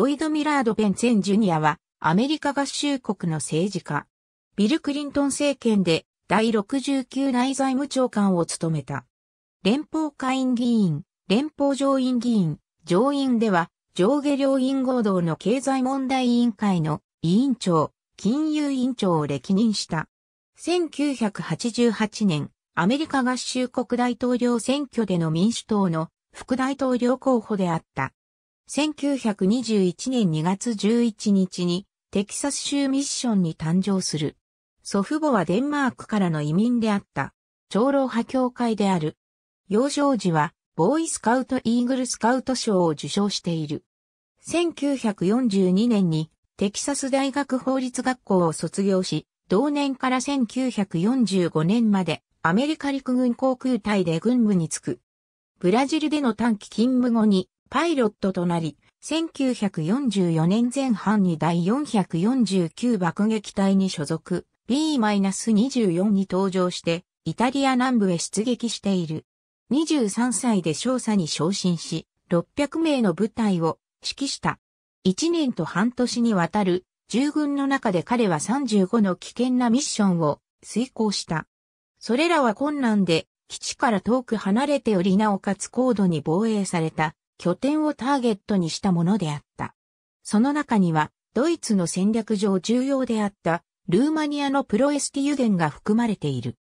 ロイド・ミラード・ベンツェン・ジュニアは、アメリカ合衆国の政治家。ビル・クリントン政権で、第69代財務長官を務めた。連邦下院議員、連邦上院議員、上院では、上下両院合同の経済問題委員会の委員長、金融委員長を歴任した。1988年、アメリカ合衆国大統領選挙での民主党の副大統領候補であった。1921年2月11日にテキサス州ミッションに誕生する。祖父母はデンマークからの移民であった、長老派協会である。幼少時は、ボーイスカウトイーグルスカウト賞を受賞している。1942年にテキサス大学法律学校を卒業し、同年から1945年までアメリカ陸軍航空隊で軍務に就く。ブラジルでの短期勤務後にパイロットとなり、1944年前半に第449爆撃隊に所属、B-24 に登場して、イタリア南部へ出撃している。23歳で少佐に昇進し、600名の部隊を指揮した。1年と半年にわたる従軍の中で彼は35の危険なミッションを遂行した。それらは困難で基地から遠く離れておりなおかつ高度に防衛された拠点をターゲットにしたものであった。その中には、ドイツの戦略上重要であった、ルーマニアのプロエスティユゲンが含まれている。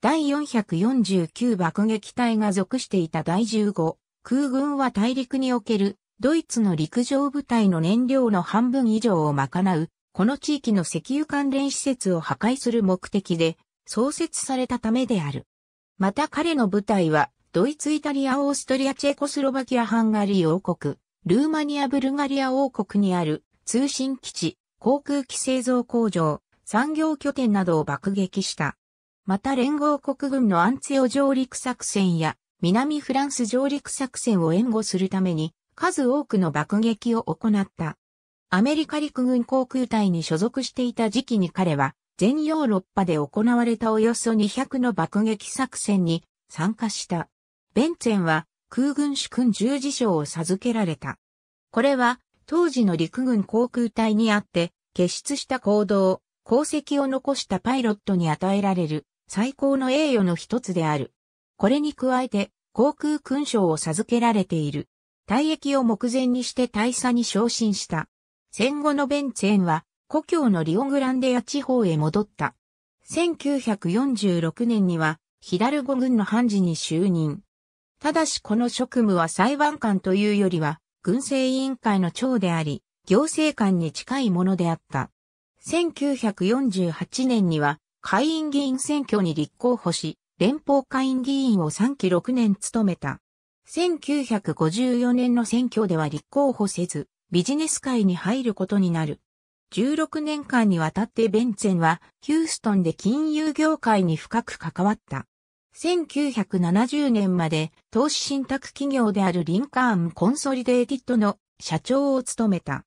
第449爆撃隊が属していた第15、空軍は大陸におけるドイツの陸上部隊の燃料の半分以上を賄う、この地域の石油関連施設を破壊する目的で創設されたためである。また彼の部隊はドイツ、イタリア、オーストリア、チェコスロバキア、ハンガリー王国、ルーマニア、ブルガリア王国にある通信基地、航空機製造工場、産業拠点などを爆撃した。また連合国軍のアンツィオ上陸作戦や南フランス上陸作戦を援護するために数多くの爆撃を行った。アメリカ陸軍航空隊に所属していた時期に彼は全ヨーロッパで行われたおよそ200の爆撃作戦に参加した。ベンツェンは空軍主君十字章を授けられた。これは当時の陸軍航空隊にあって傑出した行動、功績を残したパイロットに与えられる最高の栄誉の一つである。これに加えて航空勲章を授けられている。退役を目前にして大佐に昇進した。戦後のベンツェンは故郷のリオグランデア地方へ戻った。1946年にはヒダルゴ軍の判事に就任。ただしこの職務は裁判官というよりは、軍政委員会の長であり、行政官に近いものであった。1948年には、会員議員選挙に立候補し、連邦会員議員を3期6年務めた。1954年の選挙では立候補せず、ビジネス界に入ることになる。16年間にわたってベンツェンは、ヒューストンで金融業界に深く関わった。1970年まで投資信託企業であるリンカーン・コンソリデーティッドの社長を務めた。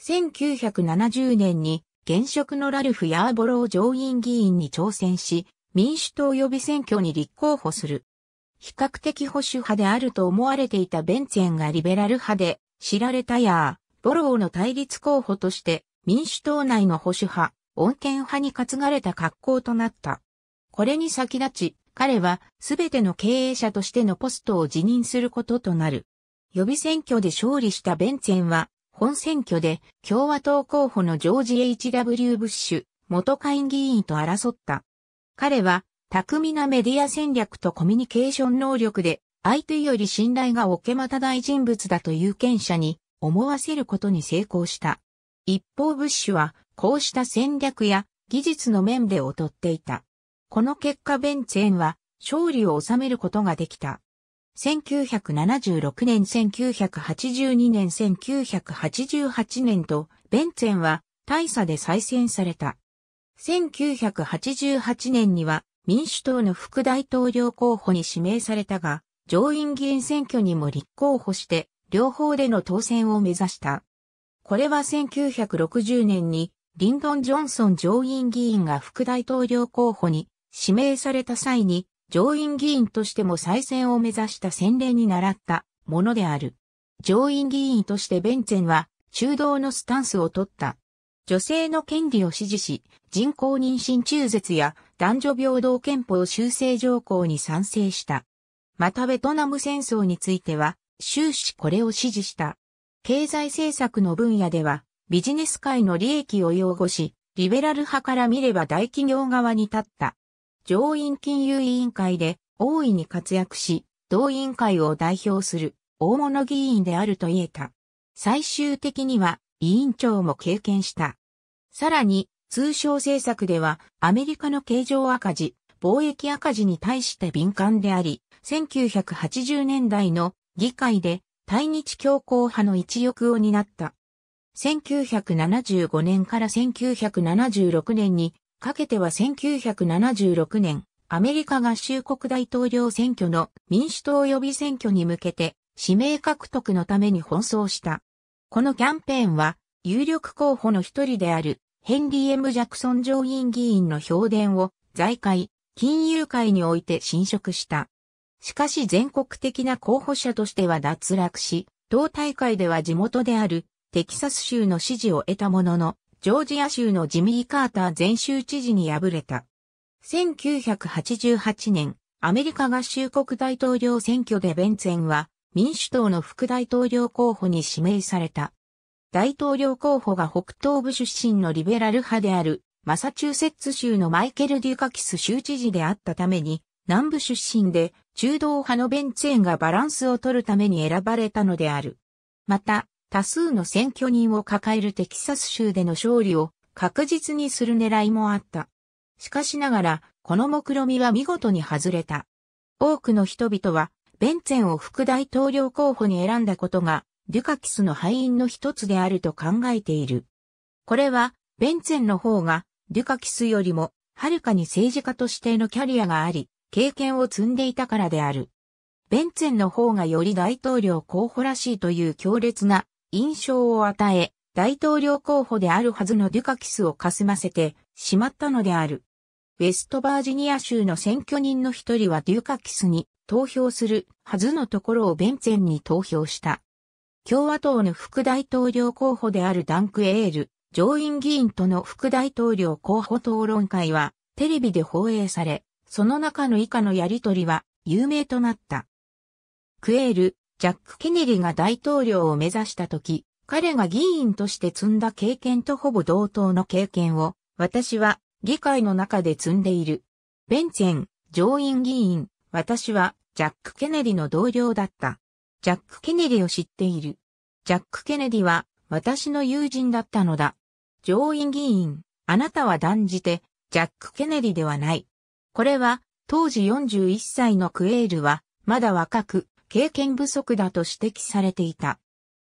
1970年に現職のラルフ・ヤーボロー上院議員に挑戦し、民主党予備選挙に立候補する。比較的保守派であると思われていたベンツェンがリベラル派で知られたヤー、ボローの対立候補として民主党内の保守派、穏健派に担がれた格好となった。これに先立ち、彼はすべての経営者としてのポストを辞任することとなる。予備選挙で勝利したベンツェンは、本選挙で共和党候補のジョージ・ H.W. ブッシュ元下院議員と争った。彼は、巧みなメディア戦略とコミュニケーション能力で、相手より信頼がおけまた大人物だと有権者に思わせることに成功した。一方ブッシュは、こうした戦略や技術の面で劣っていた。この結果ベンツェンは勝利を収めることができた。1976年、1982年、1988年と、ベンツェンは大差で再選された。1988年には民主党の副大統領候補に指名されたが、上院議員選挙にも立候補して、両方での当選を目指した。これは1960年にリンドン・ジョンソン上院議員が副大統領候補に指名された際に上院議員としても再選を目指した先例に倣ったものである。上院議員としてベンツェンは中道のスタンスを取った。女性の権利を支持し、人工妊娠中絶や男女平等憲法修正条項に賛成した。またベトナム戦争については、終始これを支持した。経済政策の分野では、ビジネス界の利益を擁護し、リベラル派から見れば大企業側に立った。上院金融委員会で大いに活躍し、同委員会を代表する大物議員であると言えた。最終的には委員長も経験した。さらに、通商政策ではアメリカの経常赤字、貿易赤字に対して敏感であり、1980年代の議会で対日強硬派の一翼を担った。1975年から1976年にかけては1976年、アメリカ合衆国大統領選挙の民主党予備選挙に向けて指名獲得のために奔走した。このキャンペーンは有力候補の一人であるヘンリー・ M・ ジャクソン上院議員の評伝を財界、金融界において侵食した。しかし全国的な候補者としては脱落し、同大会では地元であるテキサス州の支持を得たものの、ジョージア州のジミー・カーター前州知事に敗れた。1988年、アメリカ合衆国大統領選挙でベンツェンは民主党の副大統領候補に指名された。大統領候補が北東部出身のリベラル派であるマサチューセッツ州のマイケル・デュカキス州知事であったために南部出身で中道派のベンツェンがバランスを取るために選ばれたのである。また、多数の選挙人を抱えるテキサス州での勝利を確実にする狙いもあった。しかしながら、この目論みは見事に外れた。多くの人々は、ベンツェンを副大統領候補に選んだことが、デュカキスの敗因の一つであると考えている。これは、ベンツェンの方が、デュカキスよりも、はるかに政治家としてのキャリアがあり、経験を積んでいたからである。ベンツェンの方がより大統領候補らしいという強烈な印象を与え、大統領候補であるはずのデュカキスをかすませてしまったのである。ウェストバージニア州の選挙人の一人はデュカキスに投票するはずのところをベンツェンに投票した。共和党の副大統領候補であるダンクエール、上院議員との副大統領候補討論会はテレビで放映され、その中の以下のやりとりは有名となった。クエール、ジャック・ケネディが大統領を目指した時、彼が議員として積んだ経験とほぼ同等の経験を、私は議会の中で積んでいる。ベンツェン、上院議員、私はジャック・ケネディの同僚だった。ジャック・ケネディを知っている。ジャック・ケネディは私の友人だったのだ。上院議員、あなたは断じて、ジャック・ケネディではない。これは、当時41歳のクエールは、まだ若く、経験不足だと指摘されていた。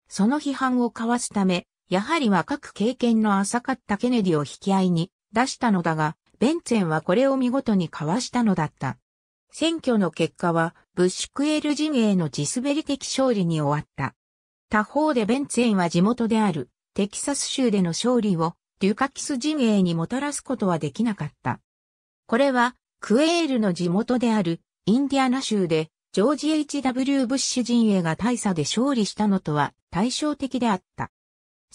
その批判をかわすため、やはり若く経験の浅かったケネディを引き合いに出したのだが、ベンツェンはこれを見事にかわしたのだった。選挙の結果は、ブッシュクエル陣営の地滑り的勝利に終わった。他方でベンツェンは地元であるテキサス州での勝利をデュカキス陣営にもたらすことはできなかった。これはクエールの地元であるインディアナ州でジョージ・ H.W. ブッシュ陣営が大差で勝利したのとは対照的であった。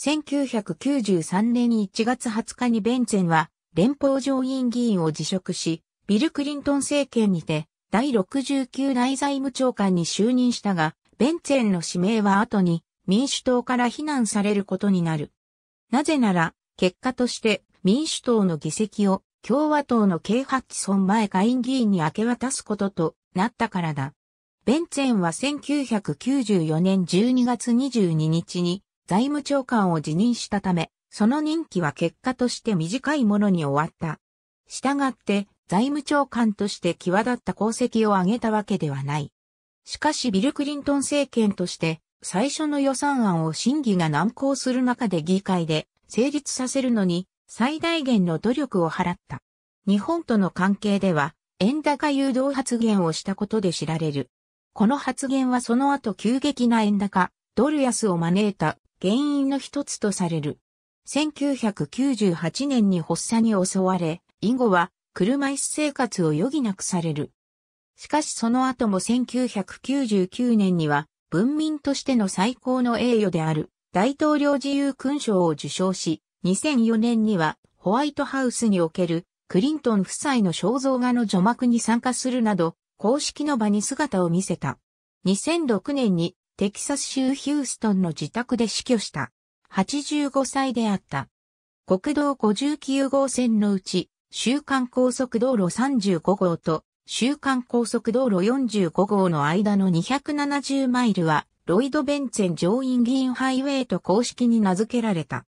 1993年1月20日にベンツェンは連邦上院議員を辞職し、ビル・クリントン政権にて第69代財務長官に就任したが、ベンツェンの指名は後に民主党から非難されることになる。なぜなら、結果として民主党の議席を共和党の啓発損前下院議員に明け渡すこととなったからだ。ベンツェンは1994年12月22日に財務長官を辞任したため、その任期は結果として短いものに終わった。したがって、財務長官として際立った功績を挙げたわけではない。しかしビル・クリントン政権として、最初の予算案を審議が難航する中で議会で成立させるのに最大限の努力を払った。日本との関係では、円高誘導発言をしたことで知られる。この発言はその後急激な円高、ドル安を招いた原因の一つとされる。1998年に発作に襲われ、以後は車椅子生活を余儀なくされる。しかしその後も1999年には文民としての最高の栄誉である大統領自由勲章を受章し、2004年にはホワイトハウスにおけるクリントン夫妻の肖像画の除幕に参加するなど公式の場に姿を見せた。2006年にテキサス州ヒューストンの自宅で死去した。85歳であった。国道59号線のうち、週刊高速道路35号と週刊高速道路45号の間の270マイルは、ロイド・ベンツェン上院議員ハイウェイと公式に名付けられた。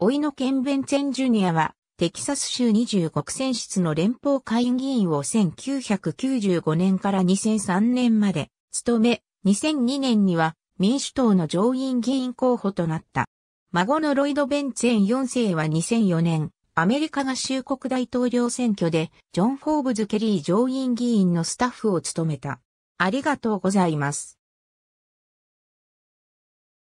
老いのケン・ベンツェン・ジュニアは、テキサス州20国選出の連邦会議員を1995年から2003年まで務め、2002年には民主党の上院議員候補となった。孫のロイド・ベンツェン4世は2004年、アメリカ合衆国大統領選挙で、ジョン・フォーブズ・ケリー上院議員のスタッフを務めた。ありがとうございます。